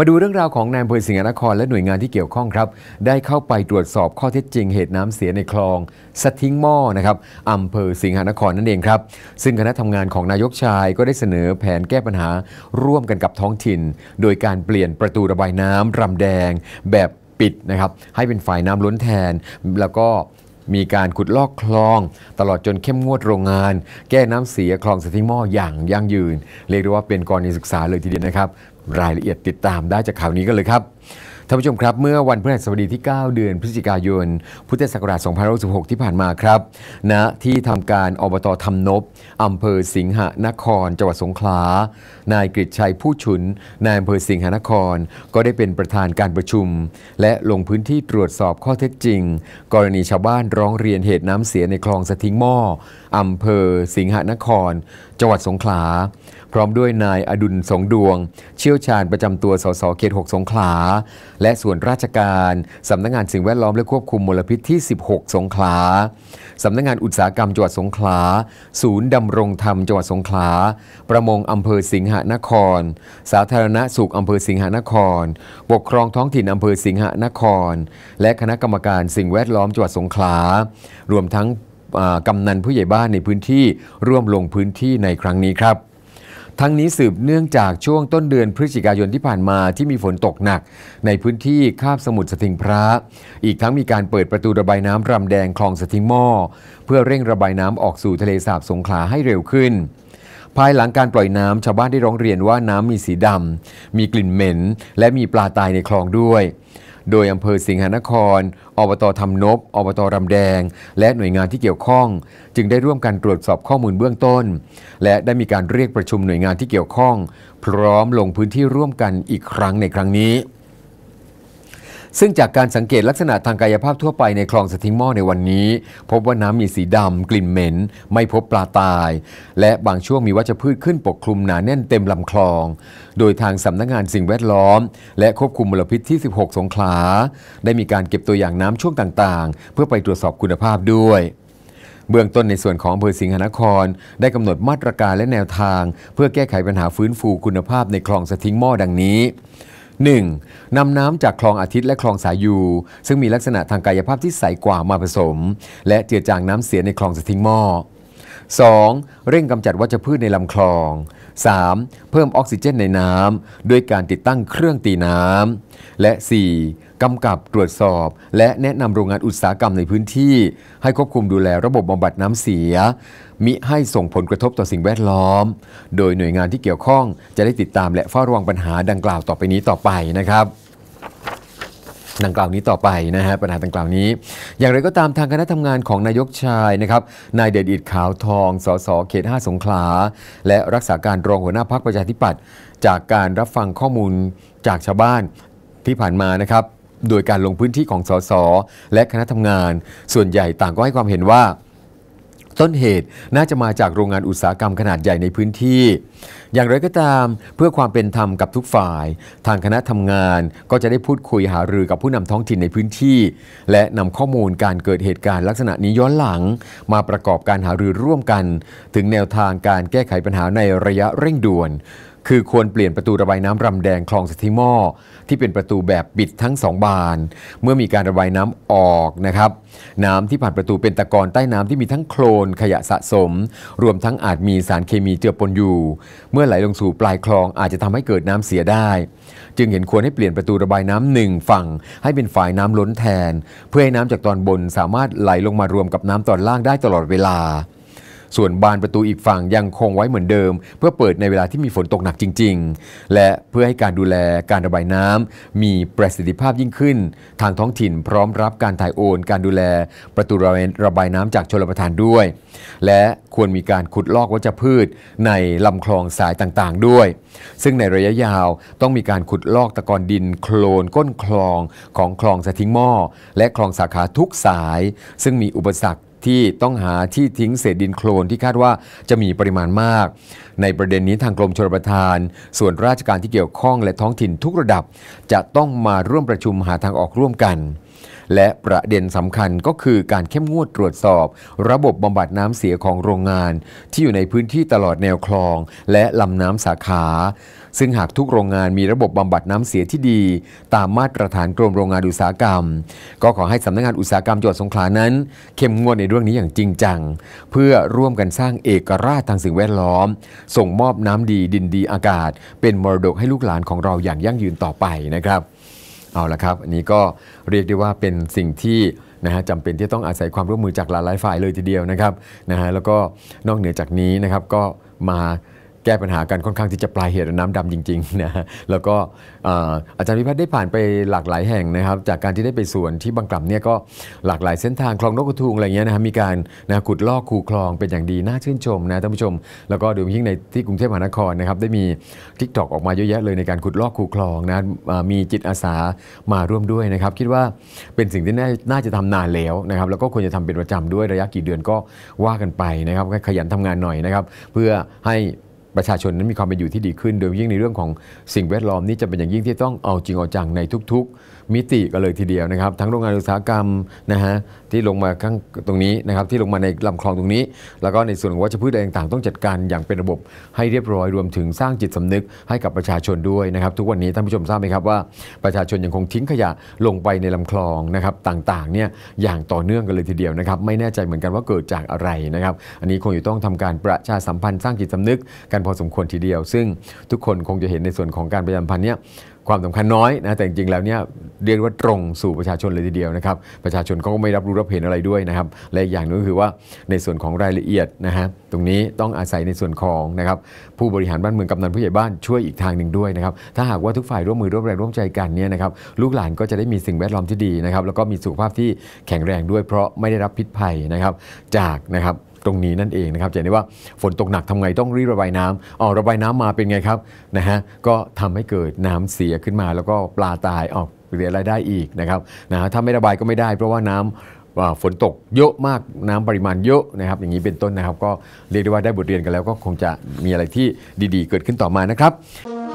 มาดูเรื่องราวของนายอำเภอสิงห์นครและหน่วยงานที่เกี่ยวข้องครับ ได้เข้าไปตรวจสอบข้อเท็จจริงเหตุน้ำเสียในคลองสทิ้งหม้อนะครับอำเภอสิงห์นครนั่นเองครับ ซึ่งคณะทำงานของนายกชาย ก็ได้เสนอแผนแก้ปัญหาร่วมกันกับท้องถิ่น โดยการเปลี่ยนประตูระบายน้ำรำแดงแบบปิดนะครับให้เป็นฝ่ายน้ำล้นแทนแล้วก็มีการขุดลอกคลองตลอดจนเข้มงวดโรงงานแก้น้ำเสียคลองสติงหม้ออย่างยั่งยืนเรียกได้ว่าเป็นกรณีศึกษาเลยทีเดียวนะครับ รายละเอียดติดตามได้จากข่าวนี้กันเลยครับท่านผู้ชมครับ เมื่อวันพฤหัสบดีที่ 9 เดือน พฤศจิกายน พุทธศักราช 2566 ที่ผ่านมาครับณนะที่ทำการอบตทำนบอำเภอสิงหนคร จังหวัดสงขลา นายกฤษชัยผู้ชุน นายอำเภอสิงหนคร ก็ได้เป็นประธานการประชุม และลงพื้นที่ตรวจสอบข้อเท็จจริง กรณีชาวบ้านร้องเรียนเหตุน้ำเสียในคลองสะทิ้งหม้ออำเภอสิงหนคร จังหวัดสงขลาพร้อมด้วยนายอดุลสงดวง เชี่ยวชาญประจำตัวสสเขต6สงขลาและส่วนราชการสำนักงงานสิ่งแวดล้อมและควบคุมมลพิษที่16 สงขลาสำนักงงานอุตสาหกรรมจังหวัดสงขลาศูนย์ดำรงธรรมจังหวัดสงขลาประมงอำเภอสิงหนคร สาธารณสุขอำเภอสิงหนครปกครองท้องถิ่นอำเภอสิงหนคร และคณะกรรมการสิ่งแวดล้อมจังหวัดสงขลารวมทั้งกำนันผู้ใหญ่บ้านในพื้นที่ร่วมลงพื้นที่ในครั้งนี้ครับ ทั้งนี้สืบเนื่องจากช่วงต้นเดือนพฤศจิกายนที่ผ่านมาที่มีฝนตกหนัก ในพื้นที่คาบสมุทรสถิงพระ อีกทั้งมีการเปิดประตูระบายน้ำรำแดงคลองสถิงหม้อ เพื่อเร่งระบายน้ำออกสู่ทะเลสาบสงขลาให้เร็วขึ้น ภายหลังการปล่อยน้ำชาวบ้านได้ร้องเรียนว่าน้ำมีสีดำมีกลิ่นเหม็น และมีปลาตายในคลองด้วยโดยอำเภอสิงหนครอบตทำนบอบตรำแดง และหน่วยงานที่เกี่ยวข้อง จึงได้ร่วมกันตรวจสอบข้อมูลเบื้องต้น และได้มีการเรียกประชุมหน่วยงานที่เกี่ยวข้อง พร้อมลงพื้นที่ร่วมกันอีกครั้งในครั้งนี้ซึ่งจากการสังเกตลักษณะทางกายภาพทั่วไปในคลองสติงหม้อในวันนี้ พบว่าน้ำมีสีดำกลิ่นเหม็น ไม่พบปลาตาย และบางช่วงมีวัชพืชขึ้นปกคลุมหนาแน่นเต็มลำคลอง โดยทางสำนักงงานสิ่งแวดล้อมและควบคุมมลพิษที่ 16 สงขลา ได้มีการเก็บตัวอย่างน้ำช่วงต่างๆ เพื่อไปตรวจสอบคุณภาพด้วย เบื้องต้นในส่วนของอำเภอสิงหนคร ได้กำหนดมาตรการและแนวทาง เพื่อแก้ไขปัญหาฟื้นฟูคุณภาพในคลองสติงหม้อดังนี้ 1. นำน้ำจากคลองอาทิตย์และคลองสายูซึ่งมีลักษณะทางกายภาพที่ใสกว่ามาผสม และเจือจางน้ำเสียในคลองสะทิงหม้อ 2. เร่งกำจัดวัชพืชในลำคลอง 3. เพิ่มออกซิเจนในน้ำด้วยการติดตั้งเครื่องตีน้ำและ 4. กำกับตรวจสอบ และแนะนำโรงงานอุตสาหกรรมในพื้นที่ ให้ควบคุมดูแลระบบบำบัดน้ำเสีย มิให้ส่งผลกระทบต่อสิ่งแวดล้อม โดยหน่วยงานที่เกี่ยวข้องจะได้ติดตามและเฝ้าระวังปัญหาดังกล่าวต่อไปนี้ต่อไปนะครับดังกล่าวนี้ต่อไปนะฮะปัญหาดังกล่าวนี้ อย่างไรก็ตามทางคณะทำงานของนายกชายนะครับนายเดชอิดขาวทองสสเขต5สงขลา และรักษาการรองหัวหน้าพักประชาธิปัตย์จากการรับฟังข้อมูลจากชาวบ้านที่ผ่านมานะครับโดยการลงพื้นที่ของสสและคณะทำงานส่วนใหญ่ต่างก็ให้ความเห็นว่าต้นเหตุน่าจะมาจากโรงงานอุตสาหกรรมขนาดใหญ่ในพื้นที่ อย่างไรก็ตาม เพื่อความเป็นธรรมกับทุกฝ่าย ทางคณะทำงานก็จะได้พูดคุยหารือกับผู้นำท้องถิ่นในพื้นที่ และนำข้อมูลการเกิดเหตุการณ์ลักษณะนี้ย้อนหลัง มาประกอบการหารือร่วมกัน ถึงแนวทางการแก้ไขปัญหาในระยะเร่งด่วนคือควรเปลี่ยนประตูระบายน้ำรำแดง คลองสติมอที่เป็นประตูแบบปิดทั้งสองบาน เมื่อมีการระบายน้ำออกนะครับน้ำที่ผ่านประตูเป็นตะกอนใต้น้ำที่มีทั้งโคลนขยะสะสม รวมทั้งอาจมีสารเคมีเจือปนอยู่ เมื่อไหลลงสู่ปลายคลองอาจจะทำให้เกิดน้ำเสียได้ จึงเห็นควรให้เปลี่ยนประตูระบายน้ำหนึ่งฝั่งให้เป็นฝ่ายน้ำล้นแทน เพื่อให้น้ำจากตอนบนสามารถไหลลงมารวมกับน้ำตอนล่างได้ตลอดเวลาส่วนบานประตูอีกฝั่งยังคงไว้เหมือนเดิม เพื่อเปิดในเวลาที่มีฝนตกหนักจริงๆ และเพื่อให้การดูแลการระบายน้ำ มีประสิทธิภาพยิ่งขึ้น ทางท้องถิ่น พร้อมรับการถ่ายโอน การดูแลประตูระบายน้ำจากชลประทานด้วย และควรมีการขุดลอกวัชพืชในลำคลองสายต่างๆด้วย ซึ่งในระยะยาวต้องมีการขุดลอกตะกอนดินโคลนก้นคลอง ของคลองสะทิ้งหม้อ และคลองสาขาทุกสาย ซึ่งมีอุปสรรคที่ต้องหาที่ทิ้งเศษดินโคลน ที่คาดว่าจะมีปริมาณมาก ในประเด็นนี้ทางกรมชลประทาน ส่วนราชการที่เกี่ยวข้องและท้องถิ่นทุกระดับ จะต้องมาร่วมประชุมหาทางออกร่วมกันและประเด็นสำคัญก็คือการเข้มงวดตรวจสอบ ระบบบำบัดน้ำเสียของโรงงาน ที่อยู่ในพื้นที่ตลอดแนวคลอง และลำน้ำสาขา ซึ่งหากทุกโรงงานมีระบบบำบัดน้ำเสียที่ดี ตามมาตรฐานกรมโรงงานอุตสาหกรรม ก็ขอให้สำนักงงานอุตสาหกรรมจังหวัดสงขลานั้น เข้มงวดในเรื่องนี้อย่างจริงจังเพื่อร่วมกันสร้างเอกราชทางสิ่งแวดล้อม ส่งมอบน้ำดีดินดีอากาศ เป็นมรดกให้ลูกหลานของเราอย่างยั่งยืนต่อไปนะครับเอาละครับ อันนี้ก็เรียกได้ว่าเป็นสิ่งที่นะฮะจำเป็นที่ต้องอาศัยความร่วมมือจากหลายฝ่ายเลยทีเดียวนะครับนะฮะแล้วก็นอกเหนือจากนี้นะครับก็มาแก้ปัญหากันค่อนข้างที่จะปลายเหตุน้ำดำจริงๆนะแล้วก็อาจารย์พิพัฒน์ได้ผ่านไปหลากหลายแห่งนะครับ จากการที่ได้ไปสวนที่บางกล่ำเนี่ยก็หลากหลายเส้นทางคลองนกกระทุงอะไรเงี้ยนะครับมีการนะขุดลอกคูคลอง เป็นอย่างดีน่าชื่นชมนะท่านผู้ชม แล้วก็โดยยิ่งในที่กรุงเทพมหานครนะครับได้มีทิกตอกออกมาเยอะแยะเลย ในการขุดลอกคูคลองนะมีจิตอาสามาร่วมด้วยนะครับคิดว่าเป็นสิ่งที่น่าจะทำนานแล้วนะครับแล้วก็ควรจะทำเป็นประจำด้วยระยะกี่เดือนก็ว่ากันไปนะครับขยันทำงานหน่อยนะครับ เพื่อให้ประชาชนนั้นมีความเป็นอยู่ที่ดีขึ้น โดยยิ่งในเรื่องของสิ่งแวดล้อมนี่จะเป็นอย่างยิ่งที่ต้องเอาจริงเอาจังในทุกมิติกันเลยทีเดียวนะครับทั้งโรงงานอุตสาหกรรมนะฮะที่ลงมาข้างตรงนี้นะครับที่ลงมาในลำคลองตรงนี้ แล้วก็ในส่วนของวัชพืชอะไรต่างๆต้องจัดการอย่างเป็นระบบให้เรียบร้อยรวมถึงสร้างจิตสำนึกให้กับประชาชนด้วยนะครับทุกวันนี้ท่านผู้ชมทราบไหมครับว่าประชาชนยังคงทิ้งขยะลงไปในลำคลองนะครับต่างๆเนี่ยอย่างต่อเนื่องกันเลยทีเดียวนะครับ ไม่แน่ใจเหมือนกันว่าเกิดจากอะไรนะครับ อันนี้คงอยู่ต้องทำการประชาสัมพันธ์ สร้างจิตสำนึกกันพอสมควรทีเดียว ซึ่งทุกคนคงจะเห็นในส่วนของการประชาสัมพันธ์เนี่ยความสำคัญน้อยนะแต่จริงๆแล้วเนี่ยเรียกว่าตรงสู่ประชาชนเลยทีเดียวนะครับ ประชาชนก็ไม่รับรู้รับเห็นอะไรด้วยนะครับ และอีกอย่างนึงก็คือว่าในส่วนของรายละเอียดนะฮะตรงนี้ต้องอาศัยในส่วนของนะครับ ผู้บริหารบ้านเมืองกำนันผู้ใหญ่บ้านช่วยอีกทางหนึ่งด้วยนะครับ ถ้าหากว่าทุกฝ่ายร่วมมือร่วมแรงร่วมใจกันเนี่ยนะครับ ลูกหลานก็จะได้มีสิ่งแวดล้อมที่ดีนะครับ แล้วก็มีสุขภาพที่แข็งแรงด้วยเพราะไม่ได้รับพิษภัยนะครับ จากนะครับตรงนี้นั่นเองนะครับจะเห็นได้ว่าฝนตกหนักทำไงต้องรีบระบายน้ำอ๋อระบายน้ำมาเป็นไงครับ นะฮะ ก็ทำให้เกิดน้ำเสียขึ้นมา แล้วก็ปลาตายออกเสียรายได้อีกนะครับนะถ้าไม่ระบายก็ไม่ได้ เพราะว่าน้ำฝนตกเยอะมากน้ำปริมาณเยอะนะครับ อย่างนี้เป็นต้นนะครับ ก็เรียกได้ว่าได้บทเรียนกันแล้ว ก็คงจะมีอะไรที่ดีๆ เกิดขึ้นต่อมานะครับ